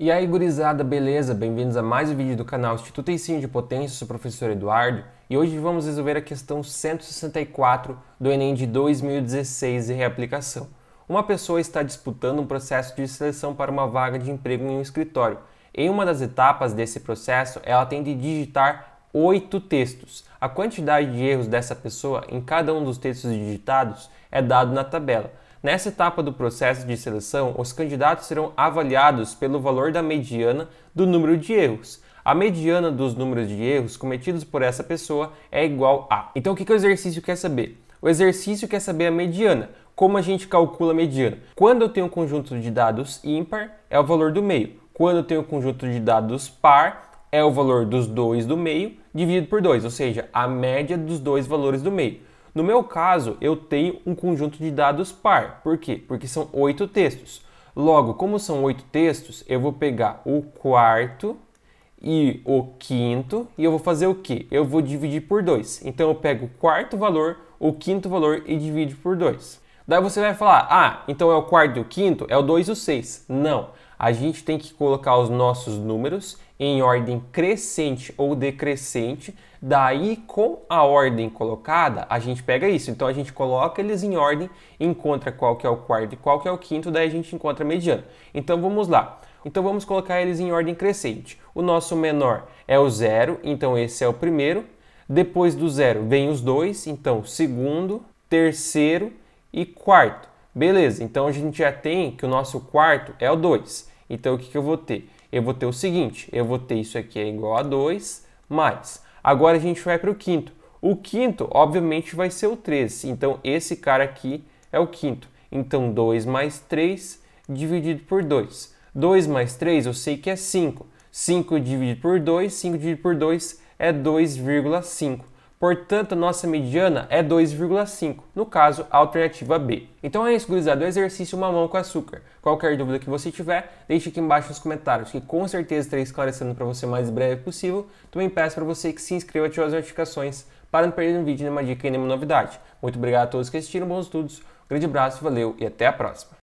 E aí, gurizada, beleza? Bem-vindos a mais um vídeo do canal Instituto Ensino de Potência, sou o professor Eduardo e hoje vamos resolver a questão 164 do Enem de 2016 e reaplicação. Uma pessoa está disputando um processo de seleção para uma vaga de emprego em um escritório. Em uma das etapas desse processo, ela tem de digitar oito textos. A quantidade de erros dessa pessoa em cada um dos textos digitados é dado na tabela. Nessa etapa do processo de seleção, os candidatos serão avaliados pelo valor da mediana do número de erros. A mediana dos números de erros cometidos por essa pessoa é igual a. Então, o que, que o exercício quer saber? O exercício quer saber a mediana. Como a gente calcula a mediana? Quando eu tenho um conjunto de dados ímpar, é o valor do meio. Quando eu tenho um conjunto de dados par, é o valor dos dois do meio dividido por 2, ou seja, a média dos dois valores do meio. No meu caso, eu tenho um conjunto de dados par. Por quê? Porque são oito textos. Logo, como são oito textos, eu vou pegar o quarto e o quinto e eu vou fazer o quê? Eu vou dividir por dois. Então eu pego o quarto valor, o quinto valor e divido por dois. Daí você vai falar, ah, então é o quarto e o quinto, é o 2 e o 6. Não, a gente tem que colocar os nossos números em ordem crescente ou decrescente. Daí, com a ordem colocada, a gente pega isso. Então, a gente coloca eles em ordem, encontra qual que é o quarto e qual que é o quinto, daí a gente encontra a mediana. Então, vamos lá. Então, vamos colocar eles em ordem crescente. O nosso menor é o zero, então esse é o primeiro. Depois do zero vem os dois, então segundo, terceiro e quarto. Beleza, então a gente já tem que o nosso quarto é o 2. Então, o que, que eu vou ter? eu vou ter o seguinte, eu vou ter isso aqui é igual a 2, mais. Agora a gente vai para o quinto. O quinto, obviamente, vai ser o 13. Então, esse cara aqui é o quinto. Então, 2 mais 3 dividido por 2. 2 mais 3 eu sei que é 5. 5 dividido por 2, 5 dividido por 2 é 2,5. Portanto, nossa mediana é 2,5, no caso, a alternativa B. Então é isso, gurizada, o exercício mamão com açúcar. Qualquer dúvida que você tiver, deixe aqui embaixo nos comentários, que com certeza estarei esclarecendo para você o mais breve possível. Também peço para você que se inscreva e ative as notificações para não perder um vídeo, nenhuma dica e nenhuma novidade. Muito obrigado a todos que assistiram, bons estudos, um grande abraço, valeu e até a próxima.